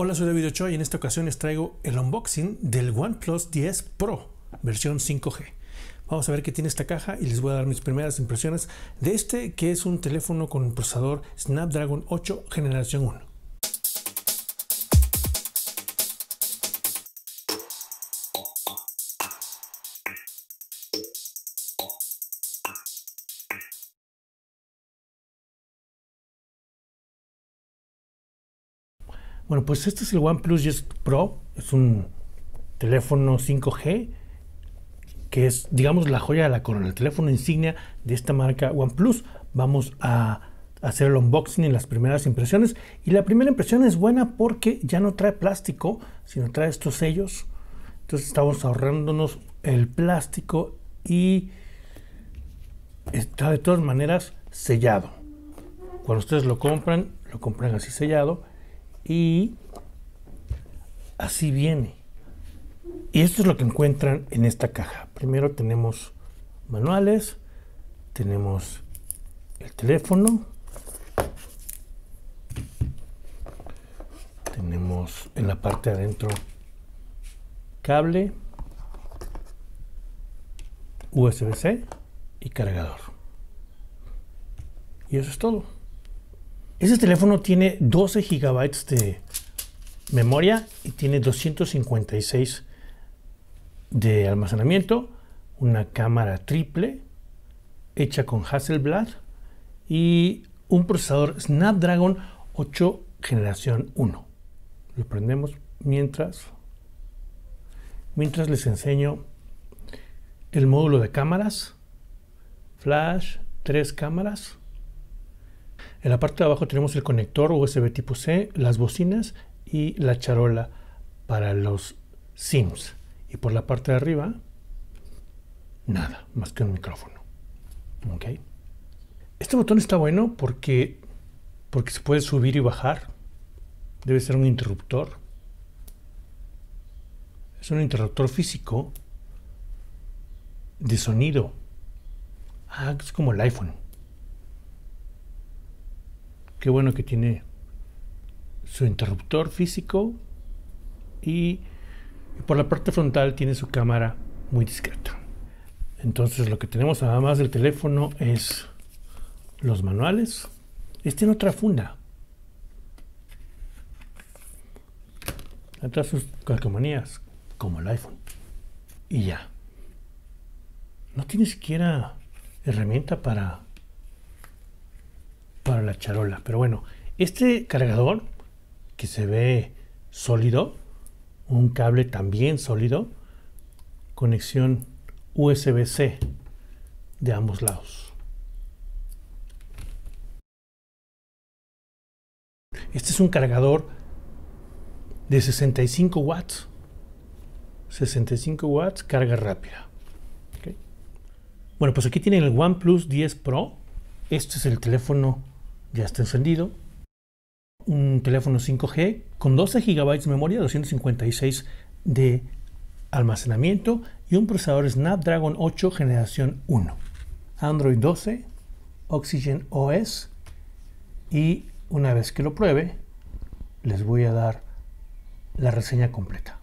Hola, soy David Ochoa y en esta ocasión les traigo el unboxing del OnePlus 10 Pro versión 5G. Vamos a ver qué tiene esta caja y les voy a dar mis primeras impresiones de este que es un teléfono con un procesador Snapdragon 8 generación 1. Bueno, pues este es el OnePlus 10 Pro, es un teléfono 5G que es, digamos, la joya de la corona, el teléfono insignia de esta marca OnePlus. Vamos a hacer el unboxing y las primeras impresiones. Y la primera impresión es buena porque ya no trae plástico, sino trae estos sellos. Entonces estamos ahorrándonos el plástico y está de todas maneras sellado. Cuando ustedes lo compran, lo compran así sellado y así viene. Y esto es lo que encuentran en esta caja. Primero tenemos manuales, tenemos el teléfono, tenemos en la parte de adentro cable, USB-C y cargador. Y eso es todo. Ese teléfono tiene 12 GB de memoria y tiene 256 de almacenamiento, una cámara triple hecha con Hasselblad y un procesador Snapdragon 8 generación 1. Lo prendemos mientras mientras les enseño el módulo de cámaras, flash, tres cámaras en la parte de abajo tenemos el conector USB tipo C, las bocinas y la charola para los SIMs. Y por la parte de arriba, nada más que un micrófono. Este botón está bueno porque, porque se puede subir y bajar. Debe ser un interruptor. Es un interruptor físico de sonido. Ah, es como el iPhone. Qué bueno que tiene su interruptor físico y por la parte frontal tiene su cámara muy discreta. Entonces lo que tenemos además del teléfono es los manuales. Este en otra funda. Atrás sus calcomanías, como el iPhone. Y ya. No tiene siquiera herramienta para para la charola. Pero bueno, este cargador que se ve sólido, un cable también sólido, conexión USB-C de ambos lados. Este es un cargador de 65 watts. 65 watts, carga rápida. Bueno, pues aquí tienen el OnePlus 10 Pro. Este es el teléfono ya está encendido. Un teléfono 5G con 12 GB de memoria, 256 de almacenamiento y un procesador Snapdragon 8 generación 1. Android 12, Oxygen OS y una vez que lo pruebe les voy a dar la reseña completa.